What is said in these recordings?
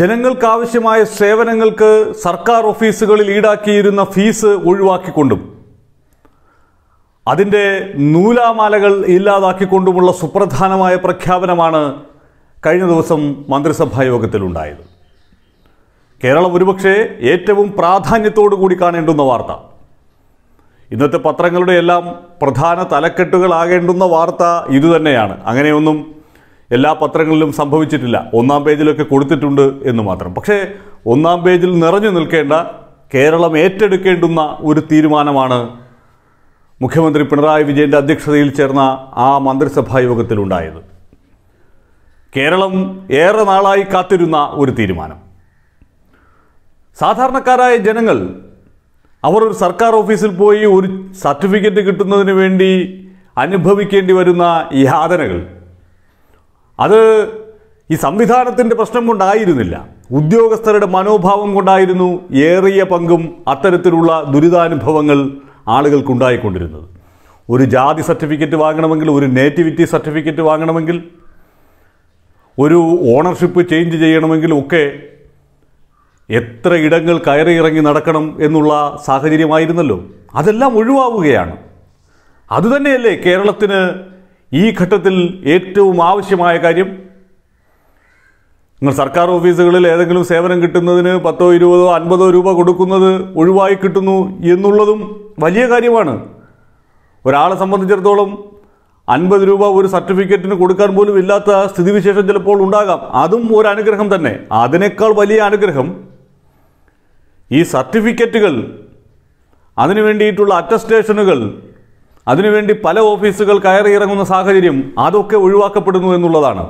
ജനങ്ങൾക്കാവശ്യമായ സേവനങ്ങൾക്ക് സർക്കാർ ഓഫീസുകളിൽ ഈടാക്കിയിരുന്ന ഫീസ് ഒഴിവാക്കിക്കൊണ്ടും അതിൻ്റെ നൂലാമാലകൾ ഇല്ലാതാക്കിക്കൊണ്ടുമുള്ള സുപ്രധാനമായ പ്രഖ്യാപനമാണ് കഴിഞ്ഞ ദിവസം മന്ത്രിസഭാ യോഗത്തിലുണ്ടായത് കേരളം ഒരുപക്ഷെ ഏറ്റവും പ്രാധാന്യത്തോടു കൂടി കാണേണ്ടുന്ന വാർത്ത ഇന്നത്തെ പത്രങ്ങളുടെ എല്ലാം പ്രധാന തലക്കെട്ടുകളാകേണ്ടുന്ന വാർത്ത ഇതുതന്നെയാണ് അങ്ങനെയൊന്നും എല്ലാ പത്രങ്ങളിലും സംഭവിച്ചിട്ടില്ല ഒന്നാം പേജിലൊക്കെ കൊടുത്തിട്ടുണ്ട് എന്ന് മാത്രം പക്ഷേ ഒന്നാം പേജിൽ നിറഞ്ഞു നിൽക്കേണ്ട കേരളം ഏറ്റെടുക്കേണ്ടുന്ന ഒരു തീരുമാനമാണ് മുഖ്യമന്ത്രി പിണറായി വിജയൻ്റെ അധ്യക്ഷതയിൽ ചേർന്ന ആ മന്ത്രിസഭാ യോഗത്തിലുണ്ടായത് കേരളം ഏറെ നാളായി കാത്തിരുന്ന ഒരു തീരുമാനം സാധാരണക്കാരായ ജനങ്ങൾ അവർ ഒരു സർക്കാർ ഓഫീസിൽ പോയി ഒരു സർട്ടിഫിക്കറ്റ് കിട്ടുന്നതിന് വേണ്ടി അനുഭവിക്കേണ്ടി വരുന്ന യാതനകൾ അത് ഈ സംവിധാനത്തിൻ്റെ പ്രശ്നം കൊണ്ടായിരുന്നില്ല ഉദ്യോഗസ്ഥരുടെ മനോഭാവം കൊണ്ടായിരുന്നു ഏറിയ പങ്കും അത്തരത്തിലുള്ള ദുരിതാനുഭവങ്ങൾ ആളുകൾക്കുണ്ടായിക്കൊണ്ടിരുന്നത് ഒരു ജാതി സർട്ടിഫിക്കറ്റ് വാങ്ങണമെങ്കിൽ ഒരു നേറ്റിവിറ്റി സർട്ടിഫിക്കറ്റ് വാങ്ങണമെങ്കിൽ ഒരു ഓണർഷിപ്പ് ചേഞ്ച് ചെയ്യണമെങ്കിൽ ഒക്കെ എത്ര ഇടങ്ങൾ കയറി ഇറങ്ങി നടക്കണം എന്നുള്ള സാഹചര്യമായിരുന്നല്ലോ അതെല്ലാം ഒഴിവാവുകയാണ് അതുതന്നെയല്ലേ കേരളത്തിന് ഈ ഘട്ടത്തിൽ ഏറ്റവും ആവശ്യമായ കാര്യം നിങ്ങൾ സർക്കാർ ഓഫീസുകളിൽ ഏതെങ്കിലും സേവനം കിട്ടുന്നതിന് പത്തോ ഇരുപതോ അൻപതോ രൂപ കൊടുക്കുന്നത് ഒഴിവായി കിട്ടുന്നു എന്നുള്ളതും വലിയ കാര്യമാണ് ഒരാളെ സംബന്ധിച്ചിടത്തോളം അൻപത് രൂപ ഒരു സർട്ടിഫിക്കറ്റിന് കൊടുക്കാൻ പോലും ഇല്ലാത്ത സ്ഥിതിവിശേഷം ചിലപ്പോൾ ഉണ്ടാകാം അതും ഒരു അനുഗ്രഹം തന്നെ അതിനേക്കാൾ വലിയ അനുഗ്രഹം ഈ സർട്ടിഫിക്കറ്റുകൾ അതിനു വേണ്ടിയിട്ടുള്ള അറ്റസ്റ്റേഷനുകൾ അതിനുവേണ്ടി പല ഓഫീസുകൾ കയറിയിറങ്ങുന്ന സാഹചര്യം അതൊക്കെ ഒഴിവാക്കപ്പെടുന്നു എന്നുള്ളതാണ്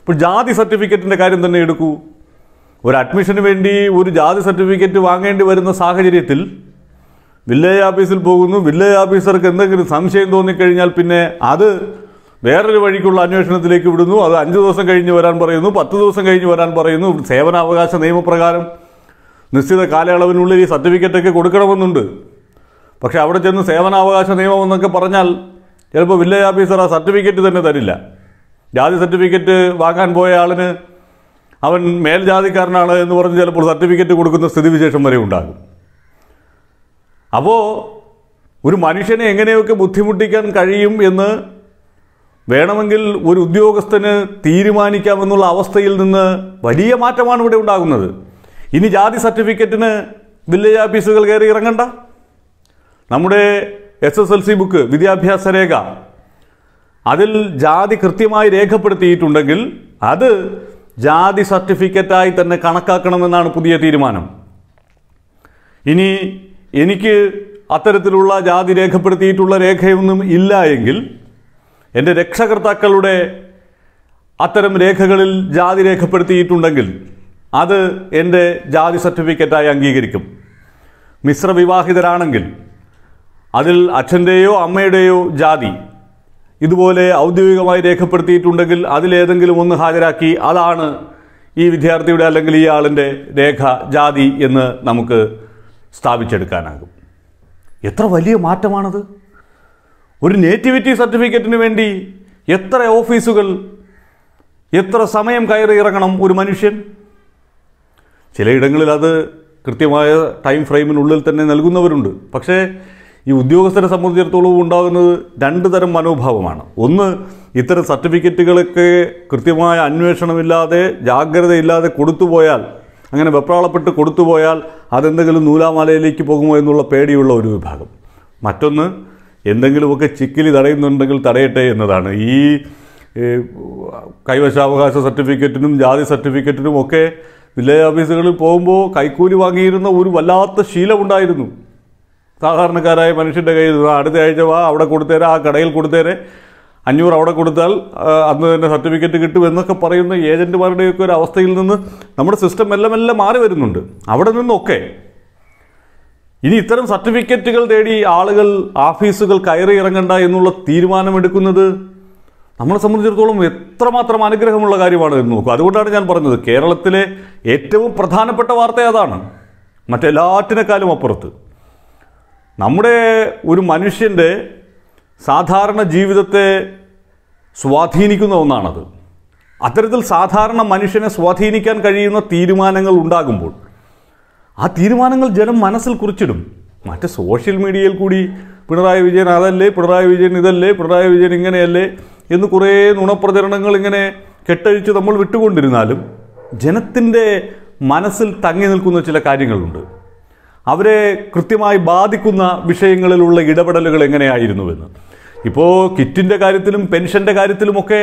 ഇപ്പോൾ ജാതി സർട്ടിഫിക്കറ്റിൻ്റെ കാര്യം തന്നെ എടുക്കൂ ഒരു അഡ്മിഷന് വേണ്ടി ഒരു ജാതി സർട്ടിഫിക്കറ്റ് വാങ്ങേണ്ടി വരുന്ന സാഹചര്യത്തിൽ വില്ലേജ് ഓഫീസിൽ പോകുന്നു വില്ലേജ് ഓഫീസർക്ക് എന്തെങ്കിലും സംശയം തോന്നിക്കഴിഞ്ഞാൽ പിന്നെ അത് വേറൊരു വഴിക്കുള്ള അന്വേഷണത്തിലേക്ക് വിടുന്നു അത് അഞ്ച് ദിവസം കഴിഞ്ഞ് വരാൻ പറയുന്നു പത്ത് ദിവസം കഴിഞ്ഞ് വരാൻ പറയുന്നു സേവനാവകാശ നിയമപ്രകാരം നിശ്ചിത കാലയളവിനുള്ളിൽ ഈ സർട്ടിഫിക്കറ്റൊക്കെ കൊടുക്കണമെന്നുണ്ട് പക്ഷേ അവിടെ ചെന്ന് സേവനാവകാശ നിയമം എന്നൊക്കെ പറഞ്ഞാൽ ചിലപ്പോൾ വില്ലേജ് ഓഫീസർ ആ സർട്ടിഫിക്കറ്റ് തന്നെ തരില്ല ജാതി സർട്ടിഫിക്കറ്റ് വാങ്ങാൻ പോയ ആളിന് അവൻ മേൽജാതിക്കാരനാണ് എന്ന് പറഞ്ഞ് ചിലപ്പോൾ സർട്ടിഫിക്കറ്റ് കൊടുക്കുന്ന സ്ഥിതിവിശേഷം വരെ ഉണ്ടാകും അപ്പോൾ ഒരു മനുഷ്യനെ എങ്ങനെയൊക്കെ ബുദ്ധിമുട്ടിക്കാൻ കഴിയും എന്ന് വേണമെങ്കിൽ ഒരു ഉദ്യോഗസ്ഥന് തീരുമാനിക്കാമെന്നുള്ള അവസ്ഥയിൽ നിന്ന് വലിയ മാറ്റമാണ് ഇവിടെ ഉണ്ടാകുന്നത് ഇനി ജാതി സർട്ടിഫിക്കറ്റിന് വില്ലേജ് ഓഫീസുകൾ കയറി ഇറങ്ങണ്ട നമ്മുടെ S S L C book വിദ്യാഭ്യാസ രേഖ അതിൽ ജാതി കൃത്യമായി രേഖപ്പെടുത്തിയിട്ടുണ്ടെങ്കിൽ അത് ജാതി സർട്ടിഫിക്കറ്റായി തന്നെ കണക്കാക്കണമെന്നാണ് പുതിയ തീരുമാനം ഇനി എനിക്ക് അത്തരത്തിലുള്ള ജാതി രേഖപ്പെടുത്തിയിട്ടുള്ള രേഖയൊന്നും ഇല്ല എങ്കിൽ എൻ്റെ രക്ഷകർത്താക്കളുടെ അത്തരം രേഖകളിൽ ജാതി രേഖപ്പെടുത്തിയിട്ടുണ്ടെങ്കിൽ അത് എൻ്റെ ജാതി സർട്ടിഫിക്കറ്റായി അംഗീകരിക്കും മിശ്രവിവാഹിതരാണെങ്കിൽ അതിൽ അച്ഛൻ്റെയോ അമ്മയുടെയോ ജാതി ഇതുപോലെ ഔദ്യോഗികമായി രേഖപ്പെടുത്തിയിട്ടുണ്ടെങ്കിൽ അതിലേതെങ്കിലും ഒന്ന് ഹാജരാക്കി അതാണ് ഈ വിദ്യാർത്ഥിയുടെ അല്ലെങ്കിൽ ഈ ആളിൻ്റെ രേഖ ജാതി എന്ന് നമുക്ക് സ്ഥാപിച്ചെടുക്കാനാകും എത്ര വലിയ മാറ്റമാണത് ഒരു നേറ്റിവിറ്റി സർട്ടിഫിക്കറ്റിന് വേണ്ടി എത്ര ഓഫീസുകൾ എത്ര സമയം കയറി ഇറങ്ങണം ഒരു മനുഷ്യൻ ചിലയിടങ്ങളിൽ അത് കൃത്യമായ ടൈം ഫ്രെയിമിനുള്ളിൽ തന്നെ നൽകുന്നവരുണ്ട് പക്ഷേ ഈ ഉദ്യോഗസ്ഥരെ സംബന്ധിച്ചിടത്തോളം ഉണ്ടാകുന്നത് രണ്ട് തരം മനോഭാവമാണ് ഒന്ന് ഇത്തരം സർട്ടിഫിക്കറ്റുകളൊക്കെ കൃത്യമായ അന്വേഷണമില്ലാതെ ജാഗ്രതയില്ലാതെ കൊടുത്തുപോയാൽ അങ്ങനെ വെപ്രാളപ്പെട്ട് കൊടുത്തുപോയാൽ അതെന്തെങ്കിലും നൂലാമാലയിലേക്ക് പോകുമോ എന്നുള്ള പേടിയുള്ള ഒരു വിഭാഗം മറ്റൊന്ന് എന്തെങ്കിലുമൊക്കെ ചിക്കിലി തടയുന്നുണ്ടെങ്കിൽ തടയട്ടെ എന്നതാണ് ഈ കൈവശാവകാശ സർട്ടിഫിക്കറ്റിനും ജാതി സർട്ടിഫിക്കറ്റിനും ഒക്കെ വില്ലേജ് ഓഫീസുകളിൽ പോകുമ്പോൾ കൈക്കൂലി വാങ്ങിയിരുന്ന ഒരു വല്ലാത്ത ശീലമുണ്ടായിരുന്നു സാധാരണക്കാരായ മനുഷ്യൻ്റെ കയ്യിൽ അടുത്ത ആഴ്ച വാ അവിടെ കൊടുത്തേരെ ആ കടയിൽ കൊടുത്തേരെ അഞ്ഞൂറ് അവിടെ കൊടുത്താൽ അന്ന് തന്നെ സർട്ടിഫിക്കറ്റ് കിട്ടും എന്നൊക്കെ പറയുന്ന ഏജൻറ്റുമാരുടെയൊക്കെ ഒരു അവസ്ഥയിൽ നിന്ന് നമ്മുടെ സിസ്റ്റം എല്ലാം എല്ലാം മാറി വരുന്നുണ്ട് അവിടെ നിന്നൊക്കെ ഇനി ഇത്തരം സർട്ടിഫിക്കറ്റുകൾ തേടി ആളുകൾ ഓഫീസുകൾ കയറി ഇറങ്ങണ്ട എന്നുള്ള തീരുമാനമെടുക്കുന്നത് നമ്മളെ സംബന്ധിച്ചിടത്തോളം എത്രമാത്രം അനുഗ്രഹമുള്ള കാര്യമാണ് എന്ന് നോക്കുക അതുകൊണ്ടാണ് ഞാൻ പറഞ്ഞത് കേരളത്തിലെ ഏറ്റവും പ്രധാനപ്പെട്ട വാർത്ത അതാണ് മറ്റെല്ലാറ്റിനേക്കാളും അപ്പുറത്ത് നമ്മുടെ ഒരു മനുഷ്യൻ്റെ സാധാരണ ജീവിതത്തെ സ്വാധീനിക്കുന്ന ഒന്നാണത് അത്തരത്തിൽ സാധാരണ മനുഷ്യനെ സ്വാധീനിക്കാൻ കഴിയുന്ന തീരുമാനങ്ങൾ ഉണ്ടാകുമ്പോൾ ആ തീരുമാനങ്ങൾ ജനം മനസ്സിൽ കുറിച്ചിടും മറ്റ് സോഷ്യൽ മീഡിയയിൽ കൂടി പിണറായി വിജയൻ അതല്ലേ പിണറായി വിജയൻ ഇതല്ലേ പിണറായി വിജയൻ ഇങ്ങനെയല്ലേ എന്ന് കുറേ നുണപ്രചരണങ്ങൾ ഇങ്ങനെ കെട്ടഴിച്ച് നമ്മൾ വിട്ടുകൊണ്ടിരുന്നാലും ജനത്തിൻ്റെ മനസ്സിൽ തങ്ങി നിൽക്കുന്ന ചില കാര്യങ്ങളുണ്ട് അവരെ കൃത്യമായി ബാധിക്കുന്ന വിഷയങ്ങളിലുള്ള ഇടപെടലുകൾ എങ്ങനെയായിരുന്നുവെന്ന് ഇപ്പോൾ കിറ്റിൻ്റെ കാര്യത്തിലും പെൻഷൻ്റെ കാര്യത്തിലുമൊക്കെ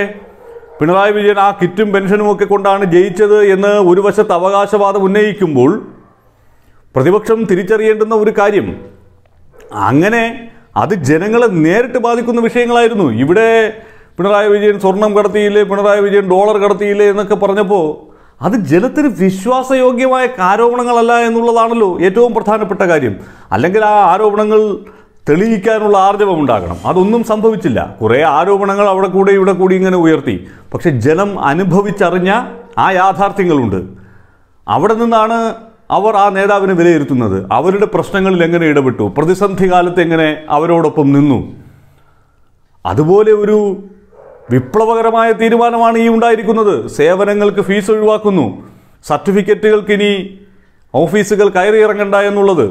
പിണറായി വിജയൻ ആ കിറ്റും പെൻഷനും ഒക്കെ കൊണ്ടാണ് ജയിച്ചത് എന്ന് ഒരു വശത്ത് അവകാശവാദം ഉന്നയിക്കുമ്പോൾ പ്രതിപക്ഷം തിരിച്ചറിയേണ്ടുന്ന ഒരു കാര്യം അങ്ങനെ അത് ജനങ്ങളെ നേരിട്ട് ബാധിക്കുന്ന വിഷയങ്ങളായിരുന്നു ഇവിടെ പിണറായി വിജയൻ സ്വർണം കടത്തിയില്ലേ പിണറായി വിജയൻ ഡോളർ കടത്തിയില്ലേ എന്നൊക്കെ പറഞ്ഞപ്പോൾ അത് ജനത്തിന് വിശ്വാസയോഗ്യമായ ആരോപണങ്ങളല്ല എന്നുള്ളതാണല്ലോ ഏറ്റവും പ്രധാനപ്പെട്ട കാര്യം അല്ലെങ്കിൽ ആ ആരോപണങ്ങൾ തെളിയിക്കാനുള്ള ആർജവം ഉണ്ടാകണം അതൊന്നും സംഭവിച്ചില്ല കുറേ ആരോപണങ്ങൾ അവിടെ കൂടെ ഇവിടെ കൂടി ഇങ്ങനെ ഉയർത്തി പക്ഷെ ജനം അനുഭവിച്ചറിഞ്ഞ ആ യാഥാർത്ഥ്യങ്ങളുണ്ട് അവിടെ നിന്നാണ് അവർ ആ നേതാവിനെ വിലയിരുത്തുന്നത് അവരുടെ പ്രശ്നങ്ങളിൽ എങ്ങനെ ഇടപെട്ടു പ്രതിസന്ധി കാലത്ത് എങ്ങനെ അവരോടൊപ്പം നിന്നു അതുപോലെ ഒരു വിപ്ലവകരമായ തീരുമാനമാണ് ഈ ഉണ്ടായിരിക്കുന്നത് സേവനങ്ങൾക്ക് ഫീസ് ഒഴിവാക്കുന്നു സർട്ടിഫിക്കറ്റുകൾക്ക് ഇനി ഓഫീസുകൾ കയറി എന്നുള്ളത്